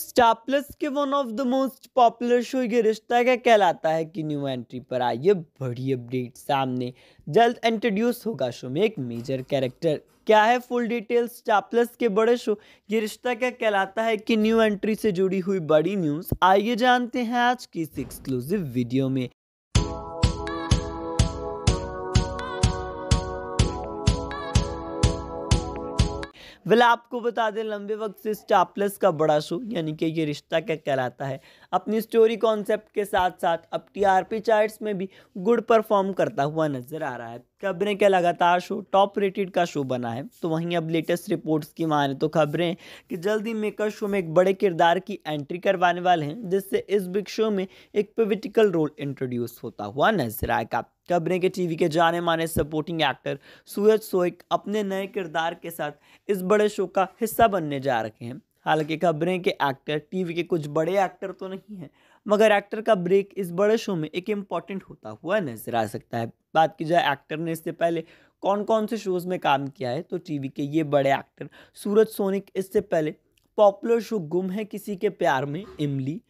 स्टापलेस के one of the most popular show Yeh Rishta क्या कहलाता है कि न्यू एंट्री पर आई ये बड़ी अपडेट सामने जल्द इंट्रोड्यूस होगा शो में एक मेजर कैरेक्टर क्या है फुल डिटेल्स स्टापलेस के बड़े शो ये रिश्ता क्या कहलाता है कि न्यू एंट्री से जुड़ी हुई बड़ी न्यूज़ आइए जानते हैं आज की इस एक्सक्लूसिव वीडियो में वह आपको बता दें लंबे वक्त से स्टार प्लस का बड़ा शो यानी कि ये रिश्ता क्या कहलाता है अपनी स्टोरी कॉन्सेप्ट के साथ साथ अब पी चार्ट्स में भी गुड परफॉर्म करता हुआ नजर आ रहा है खबरें का लगातार शो टॉप रेटेड का शो बना है तो वहीं अब लेटेस्ट रिपोर्ट्स की माने तो खबरें कि जल्दी मेकर शो में एक बड़े किरदार की एंट्री करवाने वाले हैं जिससे इस बिग शो में एक पोलिटिकल रोल इंट्रोड्यूस होता हुआ नजर आएगा खबरें के टीवी के जाने माने सपोर्टिंग एक्टर सूरज सोएक अपने नए किरदार के साथ इस बड़े शो का हिस्सा बनने जा रहे हैं हालांकि खबरें के एक्टर टीवी के कुछ बड़े एक्टर तो नहीं हैं मगर एक्टर का ब्रेक इस बड़े शो में एक इम्पॉर्टेंट होता हुआ नजर आ सकता है बात की जाए एक्टर ने इससे पहले कौन कौन से शोज़ में काम किया है तो टीवी के ये बड़े एक्टर सूरज सोनिक इससे पहले पॉपुलर शो गुम है किसी के प्यार में इमली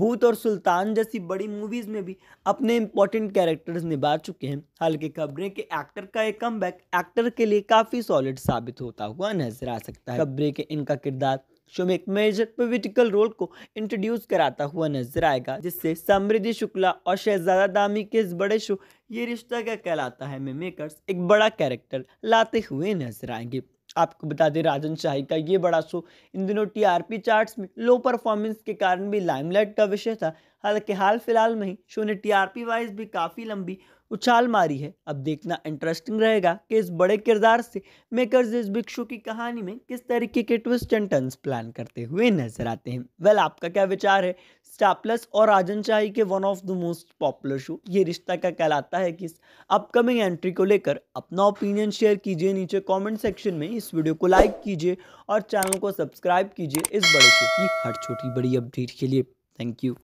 भूत और सुल्तान जैसी बड़ी मूवीज़ में भी अपने इंपॉर्टेंट कैरेक्टर्स निभा चुके हैं हल्के खबरें के एक्टर का एक कम एक्टर के लिए काफ़ी सॉलिड साबित होता हुआ नजर आ सकता है खबरें के इनका किरदार एक मेजर पोलिटिकल रोल को इंट्रोड्यूस कराता हुआ नजर आएगा जिससे समृद्धि शुक्ला और शहजादा दामी के इस बड़े शो ये रिश्ता क्या कहलाता है में मेकर्स एक बड़ा कैरेक्टर लाते हुए नजर आएंगे आपको बता दें राजन शाही का ये बड़ा शो इन दिनों पी चार्ट में लो परफॉर्मेंस के कारण भी लाइमलाइट का विषय था हालांकि हाल फिलहाल में ही शो ने टीआरपी वाइज भी काफ़ी लंबी उछाल मारी है अब देखना इंटरेस्टिंग रहेगा कि इस बड़े किरदार से मेकर्स इस बिग शो की कहानी में किस तरीके के ट्विस्ट एंड टर्न्स प्लान करते हुए नजर आते हैं वेल आपका क्या विचार है स्टार प्लस और राजन शाही के one of the most popular show Yeh Rishta क्या कहलाता है कि इस अपकमिंग एंट्री को लेकर अपना ओपिनियन शेयर कीजिए नीचे कॉमेंट सेक्शन में इस वीडियो को लाइक कीजिए और चैनल को सब्सक्राइब कीजिए इस बड़े शो की हर छोटी बड़ी अपडेट के लिए थैंक यू